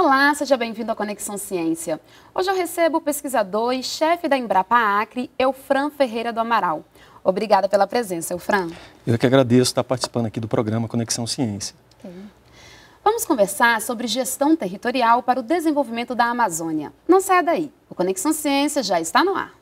Olá, seja bem-vindo à Conexão Ciência. Hoje eu recebo o pesquisador e chefe da Embrapa Acre, Eufran Ferreira do Amaral. Obrigada pela presença, Eufran. Eu que agradeço estar participando aqui do programa Conexão Ciência. Vamos conversar sobre gestão territorial para o desenvolvimento da Amazônia. Não saia daí, o Conexão Ciência já está no ar.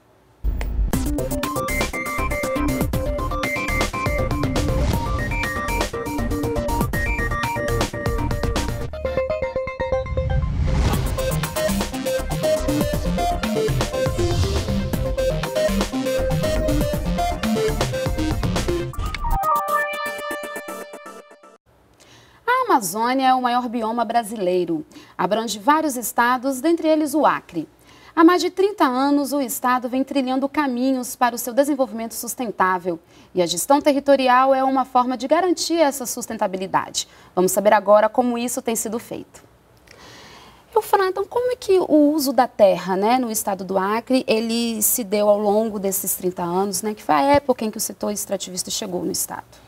Amazônia é o maior bioma brasileiro. Abrange vários estados, dentre eles o Acre. Há mais de 30 anos, o Estado vem trilhando caminhos para o seu desenvolvimento sustentável. E a gestão territorial é uma forma de garantir essa sustentabilidade. Vamos saber agora como isso tem sido feito. Eu, Fran, então como é que o uso da terra né, no estado do Acre, ele se deu ao longo desses 30 anos, né, que foi a época em que o setor extrativista chegou no estado?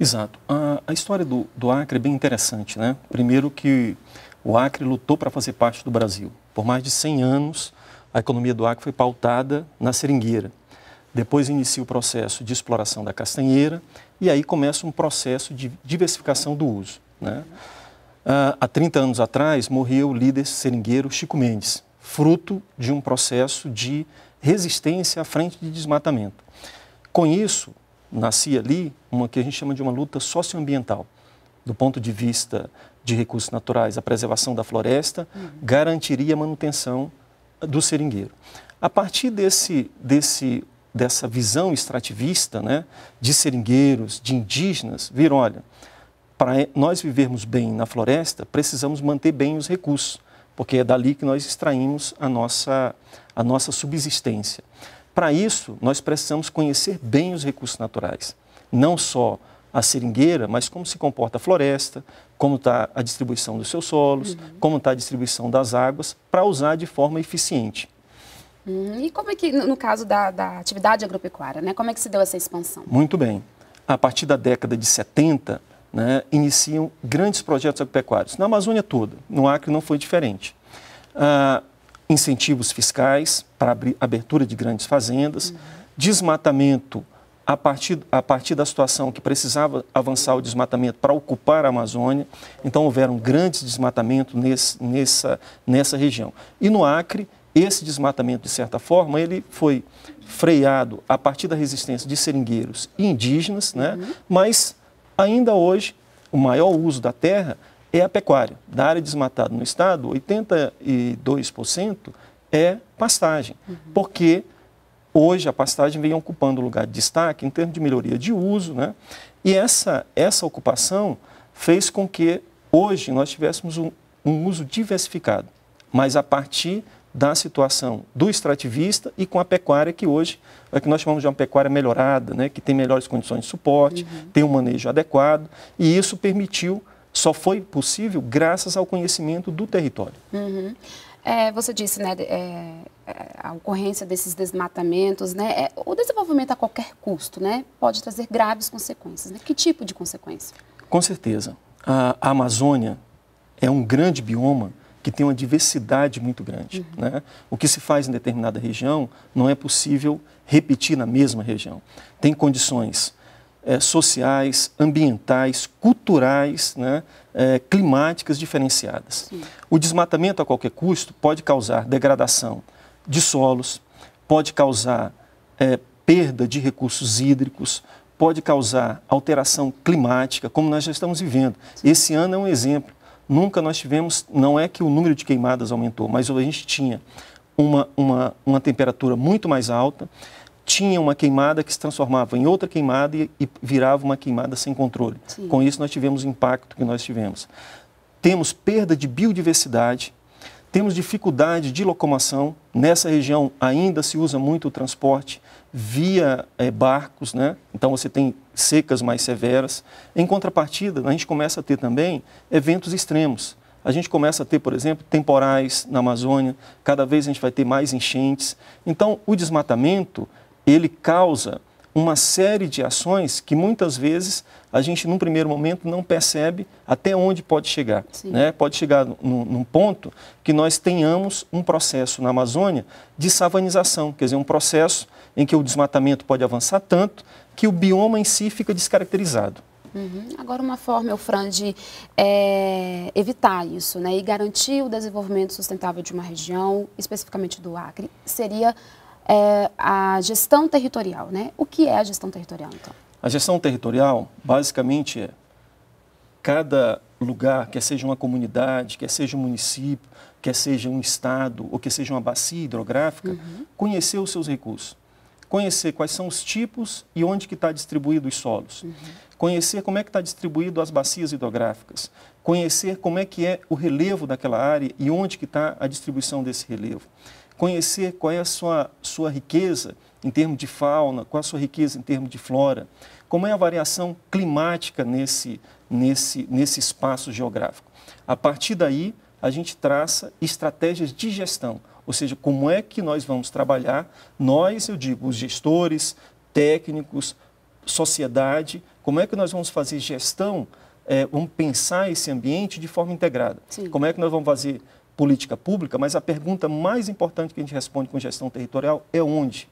Exato. A, a história do, do, Acre é bem interessante, né? Primeiro que o Acre lutou para fazer parte do Brasil. Por mais de 100 anos, a economia do Acre foi pautada na seringueira. Depois inicia o processo de exploração da castanheira e aí começa um processo de diversificação do uso. Né? Ah, há 30 anos atrás, morreu o líder seringueiro Chico Mendes, fruto de um processo de resistência à frente de desmatamento. Com isso, nascia ali uma que a gente chama de uma luta socioambiental, do ponto de vista de recursos naturais, a preservação da floresta uhum. garantiria a manutenção do seringueiro. A partir desse, desse dessa visão extrativista, né, de seringueiros, de indígenas, viram, olha, para nós vivermos bem na floresta, precisamos manter bem os recursos, porque é dali que nós extraímos a nossa, a nossa subsistência. Para isso, nós precisamos conhecer bem os recursos naturais, não só a seringueira, mas como se comporta a floresta, como está a distribuição dos seus solos, uhum. como está a distribuição das águas, para usar de forma eficiente. Uhum. E como é que, no caso da, da, atividade agropecuária, né, como é que se deu essa expansão? Muito bem. A partir da década de 70, né, iniciam grandes projetos agropecuários, na Amazônia toda, no Acre não foi diferente. Ah, incentivos fiscais para abertura de grandes fazendas, uhum. desmatamento a partir, a partir da situação que precisava avançar o desmatamento para ocupar a Amazônia. Então, houveram grandes desmatamentos nesse, nessa, nessa região. E no Acre, esse desmatamento, de certa forma, ele foi freado a partir da resistência de seringueiros e indígenas, né? Uhum. mas ainda hoje o maior uso da terra é a pecuária. Da área desmatada no estado, 82% é pastagem, uhum. porque hoje a pastagem vem ocupando lugar de destaque em termos de melhoria de uso, né? E essa, essa ocupação fez com que hoje nós tivéssemos um, um uso diversificado, mas a partir da situação do extrativista e com a pecuária que hoje é que nós chamamos de uma pecuária melhorada, né, que tem melhores condições de suporte, uhum. tem um manejo adequado e isso permitiu só foi possível graças ao conhecimento do território. Uhum. É, você disse, né, é, é, a ocorrência desses desmatamentos, né, é, o desenvolvimento a qualquer custo, né, pode trazer graves consequências. Né? Que tipo de consequência? Com certeza. A, Amazônia é um grande bioma que tem uma diversidade muito grande. Uhum. Né? O que se faz em determinada região não é possível repetir na mesma região. Tem condições é, sociais, ambientais, culturais, né, é, climáticas diferenciadas. Sim. O desmatamento a qualquer custo pode causar degradação de solos, pode causar é, perda de recursos hídricos, pode causar alteração climática, como nós já estamos vivendo. Sim. Esse ano é um exemplo. Nunca nós tivemos, não é que o número de queimadas aumentou, mas a gente tinha uma, uma, uma temperatura muito mais alta tinha uma queimada que se transformava em outra queimada e, e virava uma queimada sem controle. Sim. Com isso, nós tivemos o impacto que nós tivemos. Temos perda de biodiversidade, temos dificuldade de locomoção. Nessa região ainda se usa muito o transporte via é, barcos, né? então você tem secas mais severas. Em contrapartida, a gente começa a ter também eventos extremos. A gente começa a ter, por exemplo, temporais na Amazônia, cada vez a gente vai ter mais enchentes. Então, o desmatamento ele causa uma série de ações que muitas vezes a gente, num primeiro momento, não percebe até onde pode chegar. Né? Pode chegar num, num, ponto que nós tenhamos um processo na Amazônia de savanização, quer dizer, um processo em que o desmatamento pode avançar tanto que o bioma em si fica descaracterizado. Uhum. Agora, uma forma, Eufran, de é, evitar isso né, e garantir o desenvolvimento sustentável de uma região, especificamente do Acre, seria é, a gestão territorial, né? O que é a gestão territorial, então? A gestão territorial, basicamente, é cada lugar, quer seja uma comunidade, quer seja um município, quer seja um estado ou quer seja uma bacia hidrográfica, uhum. conhecer os seus recursos. Conhecer quais são os tipos e onde que está distribuído os solos. Uhum. Conhecer como é que está distribuído as bacias hidrográficas. Conhecer como é que é o relevo daquela área e onde que está a distribuição desse relevo conhecer qual é a sua, sua riqueza em termos de fauna, qual é a sua riqueza em termos de flora, como é a variação climática nesse, nesse, nesse espaço geográfico. A partir daí, a gente traça estratégias de gestão, ou seja, como é que nós vamos trabalhar, nós, eu digo, os gestores, técnicos, sociedade, como é que nós vamos fazer gestão, é, vamos pensar esse ambiente de forma integrada. Sim. Como é que nós vamos fazer política pública, mas a pergunta mais importante que a gente responde com gestão territorial é onde.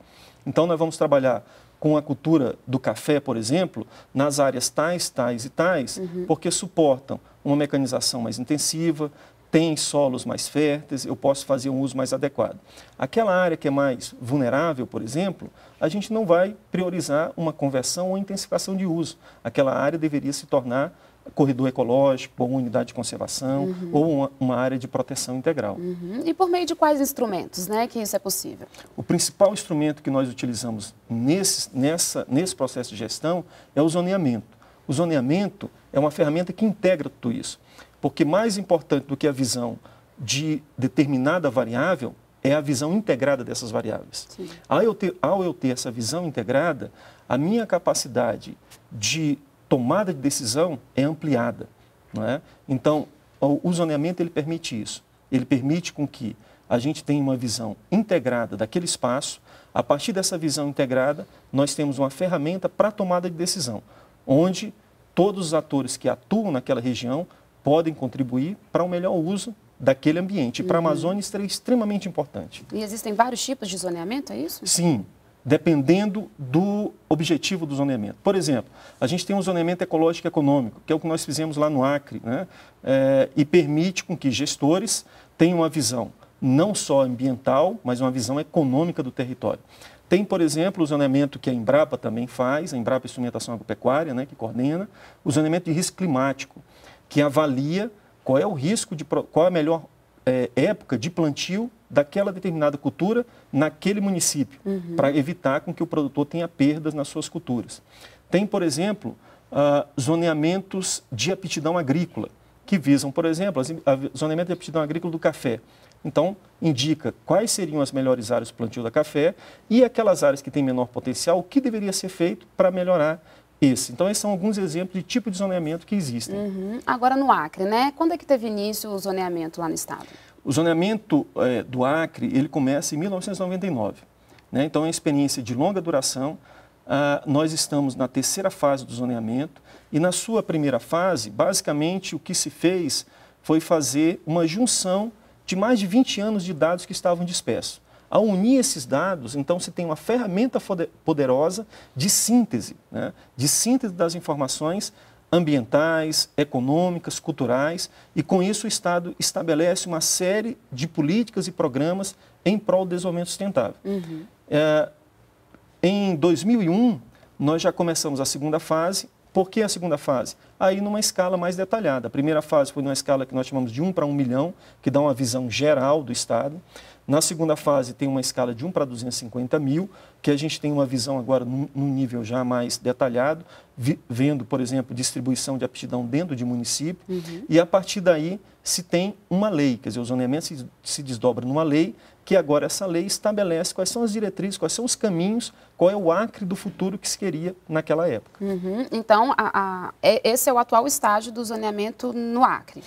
Então, nós vamos trabalhar com a cultura do café, por exemplo, nas áreas tais, tais e tais, uhum. porque suportam uma mecanização mais intensiva, tem solos mais férteis, eu posso fazer um uso mais adequado. Aquela área que é mais vulnerável, por exemplo, a gente não vai priorizar uma conversão ou intensificação de uso. Aquela área deveria se tornar corredor ecológico, ou unidade de conservação, uhum. ou uma, uma, área de proteção integral. Uhum. E por meio de quais instrumentos né, que isso é possível? O principal instrumento que nós utilizamos nesse, nessa, nesse processo de gestão é o zoneamento. O zoneamento é uma ferramenta que integra tudo isso, porque mais importante do que a visão de determinada variável é a visão integrada dessas variáveis. Ao eu, ter, ao eu ter essa visão integrada, a minha capacidade de tomada de decisão é ampliada. Não é? Então, o zoneamento ele permite isso. Ele permite com que a gente tenha uma visão integrada daquele espaço. A partir dessa visão integrada, nós temos uma ferramenta para tomada de decisão, onde todos os atores que atuam naquela região podem contribuir para o um melhor uso daquele ambiente. Uhum. Para a uhum. Amazônia, isso é extremamente importante. E existem vários tipos de zoneamento, é isso? Sim dependendo do objetivo do zoneamento. Por exemplo, a gente tem um zoneamento ecológico e econômico, que é o que nós fizemos lá no Acre, né? É, e permite com que gestores tenham uma visão não só ambiental, mas uma visão econômica do território. Tem, por exemplo, o zoneamento que a Embrapa também faz, a Embrapa Instrumentação Agropecuária, né, que coordena, o zoneamento de risco climático, que avalia qual é o risco de qual é a melhor é, época de plantio daquela determinada cultura naquele município, uhum. para evitar com que o produtor tenha perdas nas suas culturas. Tem, por exemplo, uh, zoneamentos de aptidão agrícola, que visam, por exemplo, o zoneamento de aptidão agrícola do café. Então, indica quais seriam as melhores áreas do plantio da café e aquelas áreas que têm menor potencial, o que deveria ser feito para melhorar esse. Então, esses são alguns exemplos de tipo de zoneamento que existem. Uhum. Agora, no Acre, né? Quando é que teve início o zoneamento lá no estado? O zoneamento é, do Acre, ele começa em 1999. Né? Então, é uma experiência de longa duração. Ah, nós estamos na terceira fase do zoneamento e na sua primeira fase, basicamente, o que se fez foi fazer uma junção de mais de 20 anos de dados que estavam dispersos. Ao unir esses dados, então se tem uma ferramenta poderosa de síntese, né? de síntese das informações ambientais, econômicas, culturais, e com isso o Estado estabelece uma série de políticas e programas em prol do desenvolvimento sustentável. Uhum. É, em 2001, nós já começamos a segunda fase. Por que a segunda fase? Aí numa escala mais detalhada. A primeira fase foi numa escala que nós chamamos de 1 para 1 milhão, que dá uma visão geral do Estado. Na segunda fase tem uma escala de 1 para 250 mil, que a gente tem uma visão agora num, nível já mais detalhado, vi, vendo, por exemplo, distribuição de aptidão dentro de município. Uhum. E a partir daí se tem uma lei, quer dizer, o zoneamento se, se desdobra numa lei, que agora essa lei estabelece quais são as diretrizes, quais são os caminhos, qual é o acre do futuro que se queria naquela época. Uhum. Então, a, a, é, esse é o atual estágio do zoneamento no Acre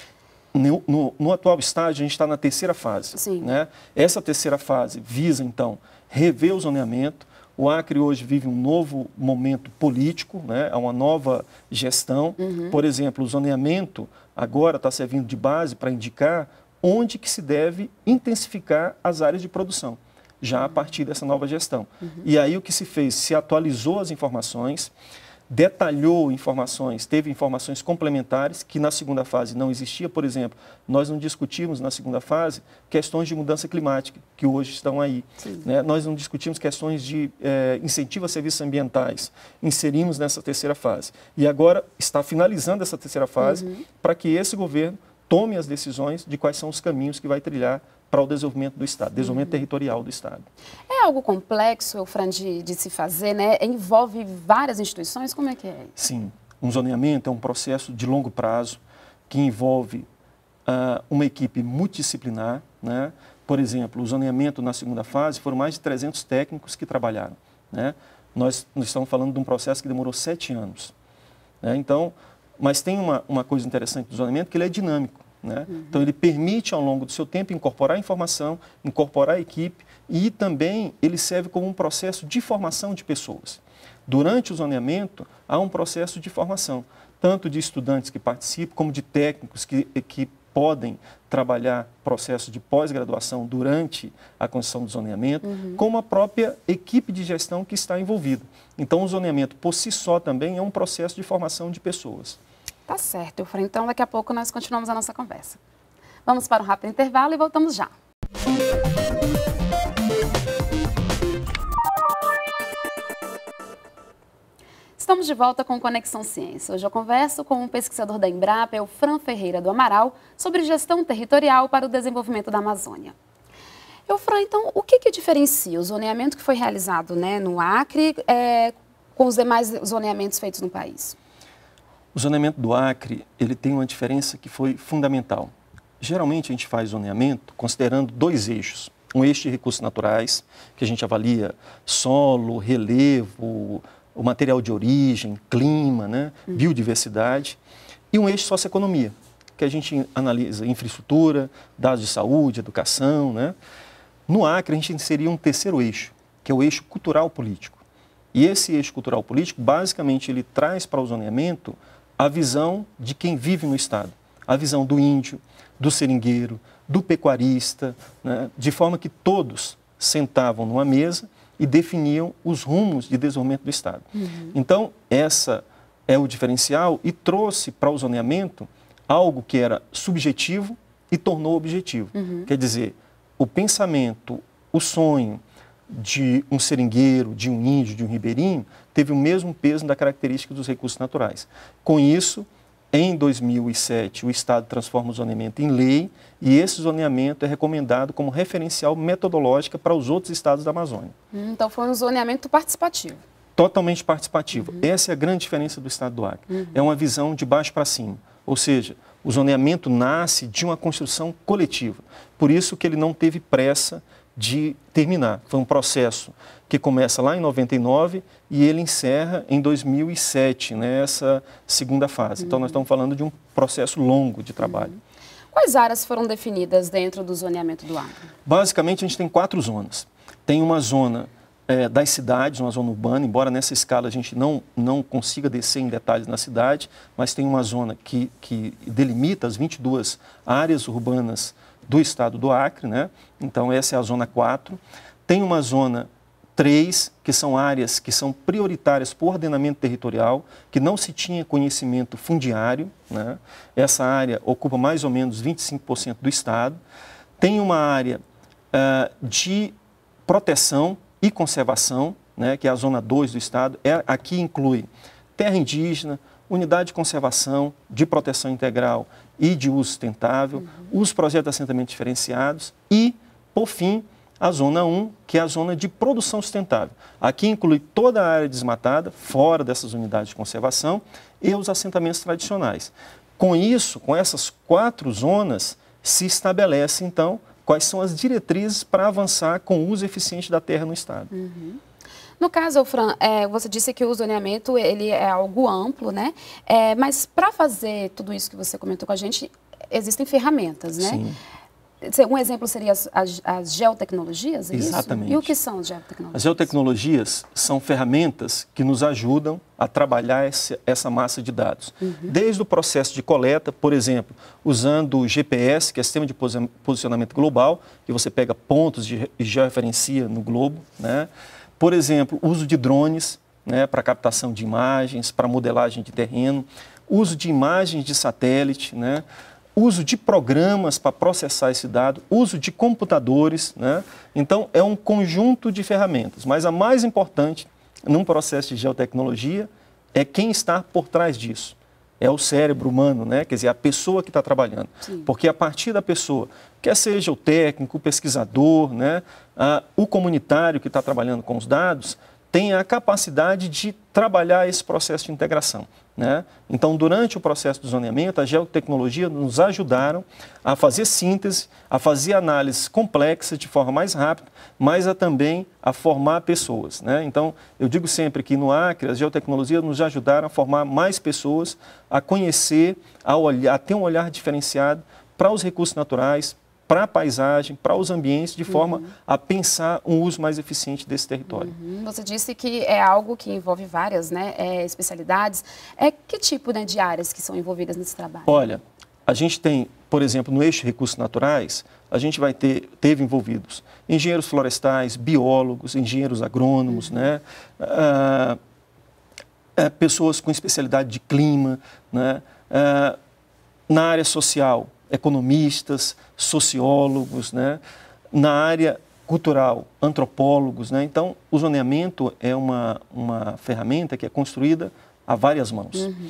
no, no, no atual estágio, a gente está na terceira fase. Sim. Né? Essa terceira fase visa, então, rever o zoneamento. O Acre hoje vive um novo momento político, né? há é uma nova gestão. Uhum. Por exemplo, o zoneamento agora está servindo de base para indicar onde que se deve intensificar as áreas de produção, já a partir dessa nova gestão. Uhum. E aí o que se fez? Se atualizou as informações, detalhou informações, teve informações complementares que na segunda fase não existia, por exemplo, nós não discutimos na segunda fase questões de mudança climática, que hoje estão aí. Né? Nós não discutimos questões de eh, incentivo a serviços ambientais, inserimos nessa terceira fase. E agora está finalizando essa terceira fase uhum. para que esse governo tome as decisões de quais são os caminhos que vai trilhar para o desenvolvimento do Estado, desenvolvimento uhum. territorial do Estado. É algo complexo, Fran, de, de, se fazer, né? Envolve várias instituições, como é que é? Sim, um zoneamento é um processo de longo prazo que envolve uh, uma equipe multidisciplinar, né? Por exemplo, o zoneamento na segunda fase foram mais de 300 técnicos que trabalharam, né? Nós, nós estamos falando de um processo que demorou sete anos, né? Então, mas tem uma, uma coisa interessante do zoneamento que ele é dinâmico. Né? Uhum. Então, ele permite, ao longo do seu tempo, incorporar informação, incorporar a equipe e também ele serve como um processo de formação de pessoas. Durante o zoneamento, há um processo de formação, tanto de estudantes que participam, como de técnicos que, que podem trabalhar processo de pós-graduação durante a construção do zoneamento, uhum. como a própria equipe de gestão que está envolvida. Então, o zoneamento, por si só, também é um processo de formação de pessoas. Tá certo, eu então daqui a pouco nós continuamos a nossa conversa. Vamos para um rápido intervalo e voltamos já. Estamos de volta com Conexão Ciência. Hoje eu converso com um pesquisador da Embrapa, o Fran Ferreira do Amaral, sobre gestão territorial para o desenvolvimento da Amazônia. Eu, Fran, então, o que, que diferencia o zoneamento que foi realizado né, no Acre é, com os demais zoneamentos feitos no país? O zoneamento do Acre ele tem uma diferença que foi fundamental. Geralmente a gente faz zoneamento considerando dois eixos. Um eixo de recursos naturais, que a gente avalia solo, relevo, o material de origem, clima, né? Uhum. biodiversidade. E um eixo socioeconomia, que a gente analisa infraestrutura, dados de saúde, educação. Né? No Acre, a gente inseria um terceiro eixo, que é o eixo cultural político. E esse eixo cultural político, basicamente, ele traz para o zoneamento a visão de quem vive no Estado, a visão do índio, do seringueiro, do pecuarista, né? de forma que todos sentavam numa mesa e definiam os rumos de desenvolvimento do Estado. Uhum. Então, essa é o diferencial e trouxe para o zoneamento algo que era subjetivo e tornou objetivo. Uhum. Quer dizer, o pensamento, o sonho, de um seringueiro, de um índio, de um ribeirinho, teve o mesmo peso da característica dos recursos naturais. Com isso, em 2007, o Estado transforma o zoneamento em lei e esse zoneamento é recomendado como referencial metodológica para os outros estados da Amazônia. Hum, então foi um zoneamento participativo. Totalmente participativo. Uhum. Essa é a grande diferença do Estado do Acre. Uhum. É uma visão de baixo para cima. Ou seja, o zoneamento nasce de uma construção coletiva. Por isso que ele não teve pressa de terminar. Foi um processo que começa lá em 99 e ele encerra em 2007, nessa né, segunda fase. Uhum. Então, nós uhum. estamos falando de um processo longo de trabalho. Uhum. Quais áreas foram definidas dentro do zoneamento do agro? Basicamente, a gente tem quatro zonas. Tem uma zona é, das cidades, uma zona urbana, embora nessa escala a gente não, não consiga descer em detalhes na cidade, mas tem uma zona que, que delimita as 22 áreas urbanas do estado do Acre, né? Então essa é a zona 4. Tem uma zona 3, que são áreas que são prioritárias para o ordenamento territorial, que não se tinha conhecimento fundiário. Né? Essa área ocupa mais ou menos 25% do Estado. Tem uma área uh, de proteção e conservação, né? que é a Zona 2 do Estado. É, aqui inclui terra indígena, unidade de conservação, de proteção integral e de uso sustentável, uhum. os projetos de assentamento diferenciados e, por fim, a zona 1, que é a zona de produção sustentável. Aqui inclui toda a área desmatada, fora dessas unidades de conservação, e os assentamentos tradicionais. Com isso, com essas quatro zonas, se estabelece, então, quais são as diretrizes para avançar com o uso eficiente da terra no Estado. Uhum. No caso, Fran, é, você disse que o zoneamento ele é algo amplo, né? É, mas para fazer tudo isso que você comentou com a gente, existem ferramentas, né? Sim. Um exemplo seria as, as, as geotecnologias? É Exatamente. Isso? E o que são as geotecnologias? As geotecnologias são ferramentas que nos ajudam a trabalhar esse, essa massa de dados. Uhum. Desde o processo de coleta, por exemplo, usando o GPS, que é Sistema de Posicionamento Global, que você pega pontos e georreferencia no globo, né? Por exemplo, uso de drones né, para captação de imagens, para modelagem de terreno, uso de imagens de satélite, né, uso de programas para processar esse dado, uso de computadores. Né? Então, é um conjunto de ferramentas. Mas a mais importante num processo de geotecnologia é quem está por trás disso é o cérebro humano, né? quer dizer, a pessoa que está trabalhando. Sim. Porque a partir da pessoa, quer seja o técnico, o pesquisador, né? Ah, o comunitário que está trabalhando com os dados, tenha a capacidade de trabalhar esse processo de integração. Né? Então, durante o processo de zoneamento, a geotecnologia nos ajudaram a fazer síntese, a fazer análises complexas de forma mais rápida, mas a também a formar pessoas. Né? Então, eu digo sempre que no Acre, as geotecnologias nos ajudaram a formar mais pessoas, a conhecer, a, olhar, a ter um olhar diferenciado para os recursos naturais, para a paisagem, para os ambientes, de forma uhum. a pensar um uso mais eficiente desse território. Uhum. Você disse que é algo que envolve várias né, é, especialidades. É, que tipo né, de áreas que são envolvidas nesse trabalho? Olha, a gente tem, por exemplo, no eixo recursos naturais, a gente vai ter, teve envolvidos engenheiros florestais, biólogos, engenheiros agrônomos, uhum. né? Ah, é, pessoas com especialidade de clima, né? Ah, na área social, economistas, sociólogos, né? na área cultural, antropólogos. Né? Então, o zoneamento é uma, uma ferramenta que é construída a várias mãos. Uhum.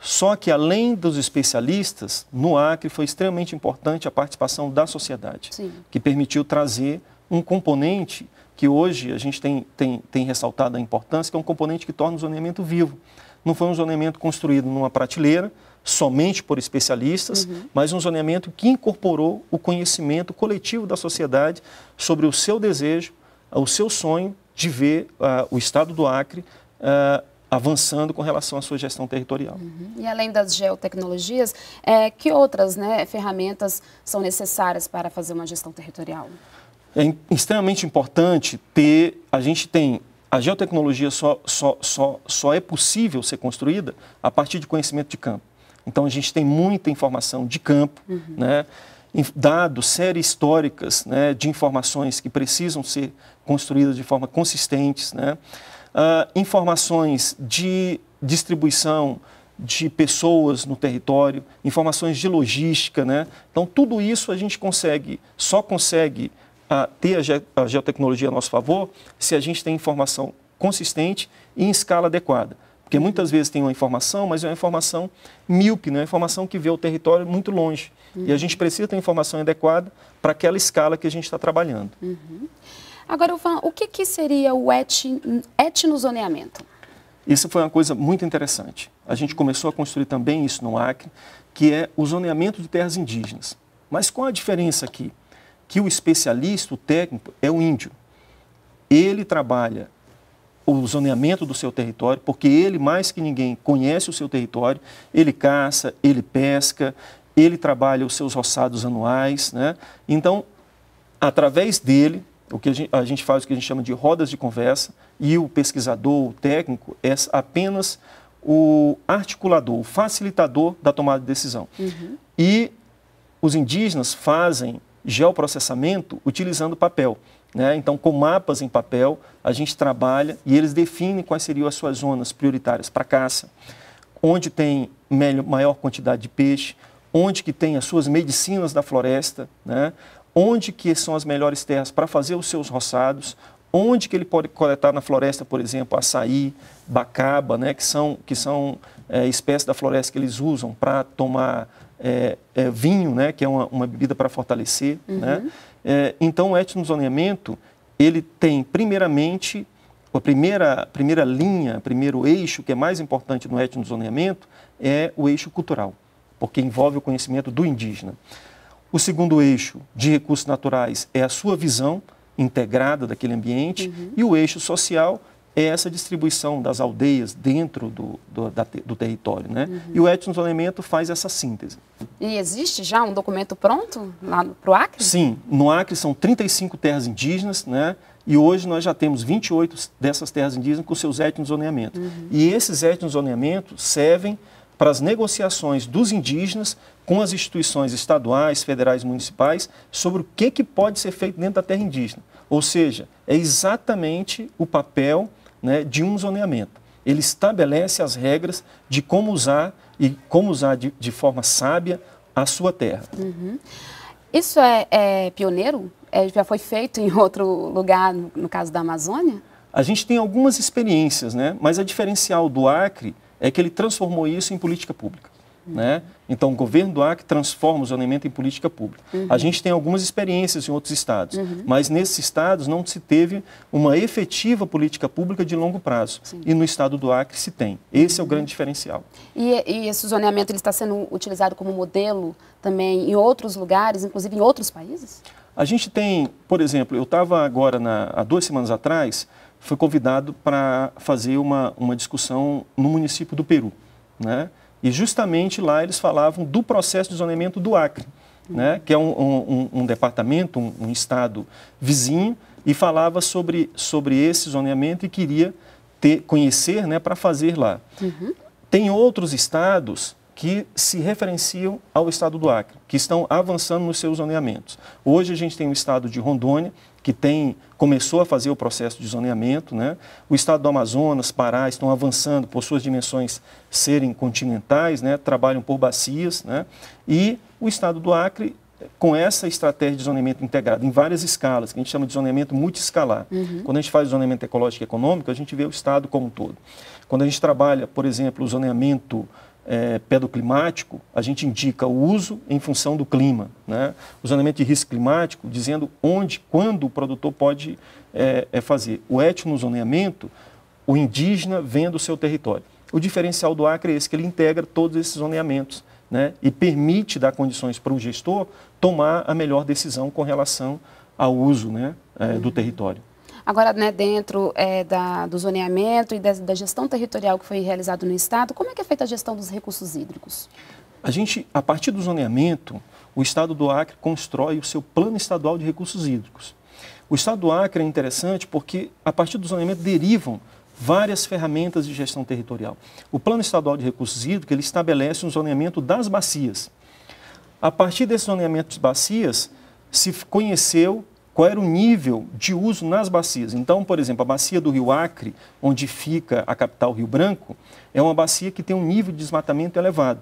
Só que, além dos especialistas, no Acre foi extremamente importante a participação da sociedade, Sim. que permitiu trazer um componente que hoje a gente tem, tem, tem ressaltado a importância, que é um componente que torna o zoneamento vivo. Não foi um zoneamento construído numa prateleira, somente por especialistas, uhum. mas um zoneamento que incorporou o conhecimento coletivo da sociedade sobre o seu desejo, o seu sonho de ver uh, o estado do Acre uh, avançando com relação à sua gestão territorial. Uhum. E além das geotecnologias, é, que outras né, ferramentas são necessárias para fazer uma gestão territorial? É extremamente importante ter, a gente tem, a geotecnologia só, só, só, só é possível ser construída a partir de conhecimento de campo. Então a gente tem muita informação de campo, uhum. né? dados, séries históricas né? de informações que precisam ser construídas de forma consistente, né? Uh, informações de distribuição de pessoas no território, informações de logística, né? Então tudo isso a gente consegue, só consegue uh, ter a, ge a geotecnologia a nosso favor se a gente tem informação consistente e em escala adequada. Porque muitas vezes tem uma informação, mas é uma informação míope, né? É uma informação que vê o território muito longe. Uhum. E a gente precisa ter informação adequada para aquela escala que a gente está trabalhando. Uhum. Agora, Ivan, o que, que seria o etnozoneamento? Isso foi uma coisa muito interessante. A gente começou a construir também isso no Acre, que é o zoneamento de terras indígenas. Mas qual a diferença aqui? Que o especialista, o técnico, é o índio. Ele trabalha o zoneamento do seu território, porque ele, mais que ninguém, conhece o seu território, ele caça, ele pesca, ele trabalha os seus roçados anuais. Né? Então, através dele, o que a gente, a gente, faz o que a gente chama de rodas de conversa, e o pesquisador, o técnico, é apenas o articulador, o facilitador da tomada de decisão. Uhum. E os indígenas fazem geoprocessamento utilizando papel. Né? Então, com mapas em papel, a gente trabalha e eles definem quais seriam as suas zonas prioritárias para caça, onde tem maior quantidade de peixe, onde que tem as suas medicinas da floresta, né? onde que são as melhores terras para fazer os seus roçados, onde que ele pode coletar na floresta, por exemplo, açaí, bacaba, né? que são, que são é, espécies da floresta que eles usam para tomar é, é, vinho, né, que é uma, uma bebida para fortalecer. Uhum. Né? É, então, o etnozoneamento, ele tem, primeiramente, a primeira, primeira linha, primeiro eixo que é mais importante no etnozoneamento é o eixo cultural, porque envolve o conhecimento do indígena. O segundo eixo de recursos naturais é a sua visão integrada daquele ambiente uhum. e o eixo social é essa distribuição das aldeias dentro do, do, da, do território. Né? Uhum. E o Etnos Elemento faz essa síntese. E existe já um documento pronto para o Acre? Sim, no Acre são 35 terras indígenas, né? e hoje nós já temos 28 dessas terras indígenas com seus etnos zoneamento. Uhum. E esses etnos zoneamento servem para as negociações dos indígenas com as instituições estaduais, federais, municipais, sobre o que, que pode ser feito dentro da terra indígena. Ou seja, é exatamente o papel né, de um zoneamento. Ele estabelece as regras de como usar e como usar de, de forma sábia a sua terra. Uhum. Isso é, é pioneiro? É, já foi feito em outro lugar, no, no caso da Amazônia? A gente tem algumas experiências, né? mas a diferencial do Acre é que ele transformou isso em política pública. Né? Então, o governo do Acre transforma o zoneamento em política pública. Uhum. A gente tem algumas experiências em outros estados, uhum. mas nesses estados não se teve uma efetiva política pública de longo prazo. Sim. E no estado do Acre se tem. Esse é o uhum. grande diferencial. E, e esse zoneamento ele está sendo utilizado como modelo também em outros lugares, inclusive em outros países? A gente tem, por exemplo, eu estava agora, na, há duas semanas atrás, fui convidado para fazer uma, uma discussão no município do Peru. Né? E justamente lá eles falavam do processo de zoneamento do Acre, né? que é um, um, um departamento, um, um, estado vizinho, e falava sobre, sobre esse zoneamento e queria ter, conhecer né, para fazer lá. Uhum. Tem outros estados que se referenciam ao estado do Acre, que estão avançando nos seus zoneamentos. Hoje a gente tem o estado de Rondônia, que tem, começou a fazer o processo de zoneamento. Né? O estado do Amazonas, Pará, estão avançando por suas dimensões serem continentais, né? trabalham por bacias. Né? E o estado do Acre, com essa estratégia de zoneamento integrado em várias escalas, que a gente chama de zoneamento multiescalar. Uhum. Quando a gente faz zoneamento ecológico e econômico, a gente vê o estado como um todo. Quando a gente trabalha, por exemplo, o zoneamento é, pedoclimático, a gente indica o uso em função do clima. Né? O zonamento de risco climático, dizendo onde, quando o produtor pode é, é fazer. O etnozoneamento, o indígena vendo o seu território. O diferencial do Acre é esse, que ele integra todos esses zoneamentos né? e permite dar condições para o gestor tomar a melhor decisão com relação ao uso né? É, do território. Agora, né, dentro é, da, do zoneamento e da, da gestão territorial que foi realizado no Estado, como é que é feita a gestão dos recursos hídricos? A gente, a partir do zoneamento, o Estado do Acre constrói o seu plano estadual de recursos hídricos. O Estado do Acre é interessante porque, a partir do zoneamento, derivam várias ferramentas de gestão territorial. O Plano Estadual de Recursos Hídricos ele estabelece um zoneamento das bacias. A partir desse zoneamento de bacias, se conheceu qual era o nível de uso nas bacias. Então, por exemplo, a bacia do Rio Acre, onde fica a capital Rio Branco, é uma bacia que tem um nível de desmatamento elevado.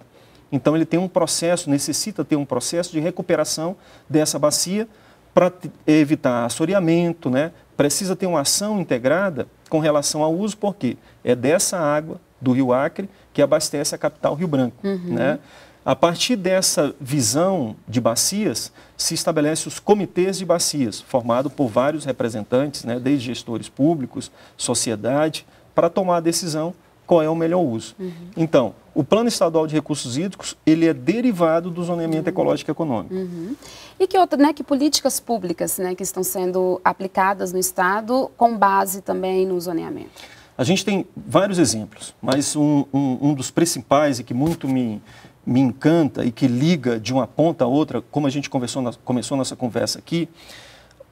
Então, ele tem um processo, necessita ter um processo de recuperação dessa bacia para evitar assoreamento, né? precisa ter uma ação integrada com relação ao uso, porque é dessa água do Rio Acre que abastece a capital Rio Branco. Uhum. Né? A partir dessa visão de bacias, se estabelece os comitês de bacias, formado por vários representantes, né, desde gestores públicos, sociedade, para tomar a decisão qual é o melhor uso. Uhum. Então, o Plano Estadual de Recursos Hídricos, ele é derivado do zoneamento uhum. ecológico e econômico. Uhum. E que, outra, né, que políticas públicas né, que estão sendo aplicadas no Estado com base também no zoneamento? A gente tem vários exemplos, mas um, um, um dos principais e que muito me, me encanta e que liga de uma ponta a outra, como a gente conversou na, começou nossa conversa aqui,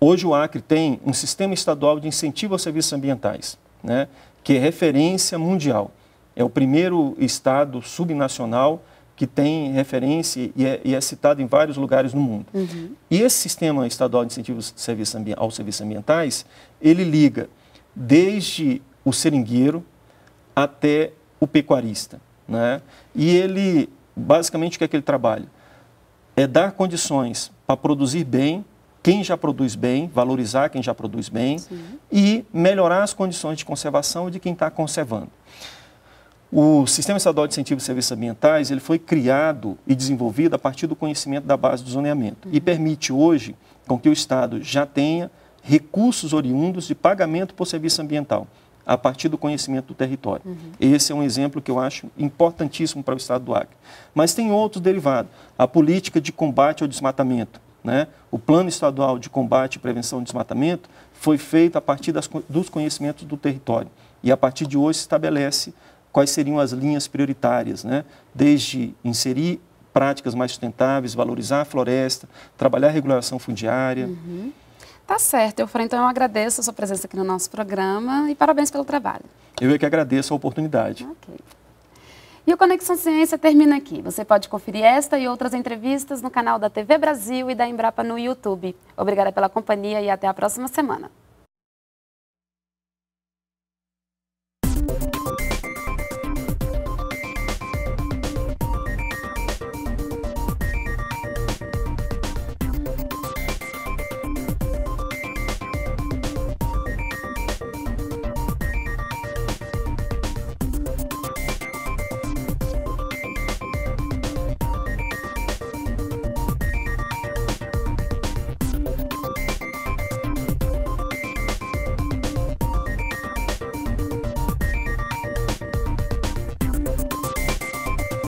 hoje o Acre tem um sistema estadual de incentivo aos serviços ambientais, né, que é referência mundial. É o primeiro estado subnacional que tem referência e é, e é citado em vários lugares no mundo. Uhum. E esse sistema estadual de incentivos serviço aos serviços ambientais, ele liga desde o seringueiro até o pecuarista. Né? E ele basicamente o que é que ele trabalha? É dar condições para produzir bem quem já produz bem, valorizar quem já produz bem Sim. e melhorar as condições de conservação de quem está conservando. O Sistema Estadual de Incentivo de Serviços Ambientais ele foi criado e desenvolvido a partir do conhecimento da base do zoneamento uhum. e permite hoje com que o Estado já tenha recursos oriundos de pagamento por serviço ambiental a partir do conhecimento do território. Uhum. Esse é um exemplo que eu acho importantíssimo para o estado do Acre. Mas tem outros derivados. A política de combate ao desmatamento. Né? O plano estadual de combate e prevenção ao desmatamento foi feito a partir das, dos conhecimentos do território. E a partir de hoje se estabelece quais seriam as linhas prioritárias, né? desde inserir práticas mais sustentáveis, valorizar a floresta, trabalhar a regulação fundiária. Uhum. Tá certo, Eufra. Então eu agradeço a sua presença aqui no nosso programa e parabéns pelo trabalho. Eu é que agradeço a oportunidade. Ok. E o Conexão Ciência termina aqui. Você pode conferir esta e outras entrevistas no canal da TV Brasil e da Embrapa no YouTube. Obrigada pela companhia e até a próxima semana.